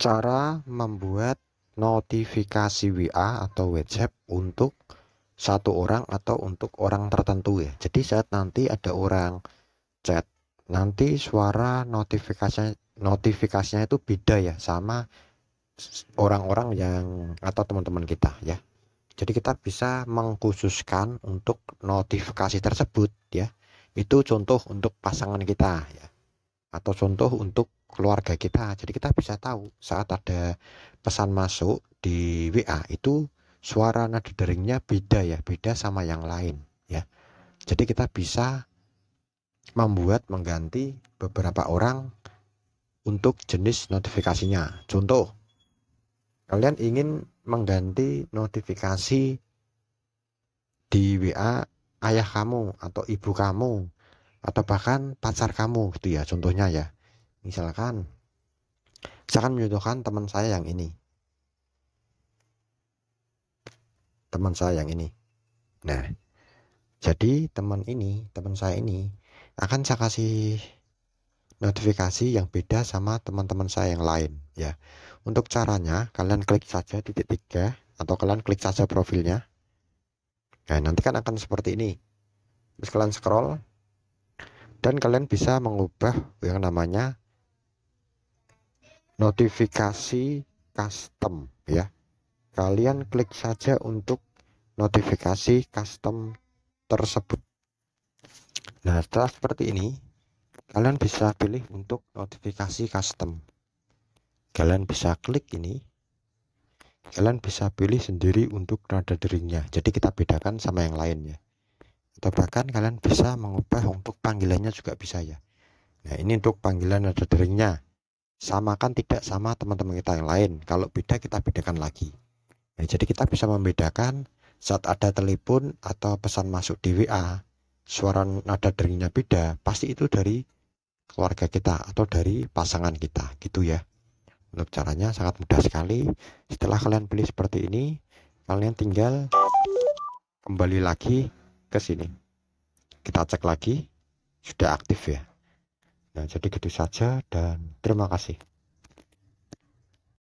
cara membuat notifikasi WA atau WhatsApp untuk satu orang atau untuk orang tertentu ya. Jadi saat nanti ada orang chat, nanti suara notifikasinya notifikasinya itu beda ya sama orang-orang yang atau teman-teman kita ya. Jadi kita bisa mengkhususkan untuk notifikasi tersebut ya. Itu contoh untuk pasangan kita ya. Atau contoh untuk keluarga kita. Jadi kita bisa tahu saat ada pesan masuk di WA itu suara nada deringnya beda ya, beda sama yang lain ya. Jadi kita bisa membuat mengganti beberapa orang untuk jenis notifikasinya. Contoh, kalian ingin mengganti notifikasi di WA ayah kamu atau ibu kamu atau bahkan pacar kamu gitu ya contohnya ya. Misalkan, misalkan menjodohkan teman saya yang ini. Teman saya yang ini. Nah, jadi teman ini, teman saya ini akan saya kasih notifikasi yang beda sama teman-teman saya yang lain ya. Untuk caranya kalian klik saja titik tiga atau kalian klik saja profilnya. Nah, nanti kan akan seperti ini. Terus kalian scroll dan kalian bisa mengubah yang namanya notifikasi custom ya. Kalian klik saja untuk notifikasi custom tersebut. Nah, setelah seperti ini, kalian bisa pilih untuk notifikasi custom. Kalian bisa klik ini. Kalian bisa pilih sendiri untuk nada deringnya. Jadi kita bedakan sama yang lainnya. Atau bahkan kalian bisa mengubah untuk panggilannya juga bisa ya. Nah, ini untuk panggilan nada deringnya samakan tidak sama teman-teman kita yang lain. Kalau beda kita bedakan lagi. Ya, jadi kita bisa membedakan saat ada telepon atau pesan masuk di WA, suara nada deringnya beda, pasti itu dari keluarga kita atau dari pasangan kita, gitu ya. Untuk caranya sangat mudah sekali. Setelah kalian beli seperti ini, kalian tinggal kembali lagi ke sini. Kita cek lagi, sudah aktif ya. Ya, jadi gitu saja dan terima kasih.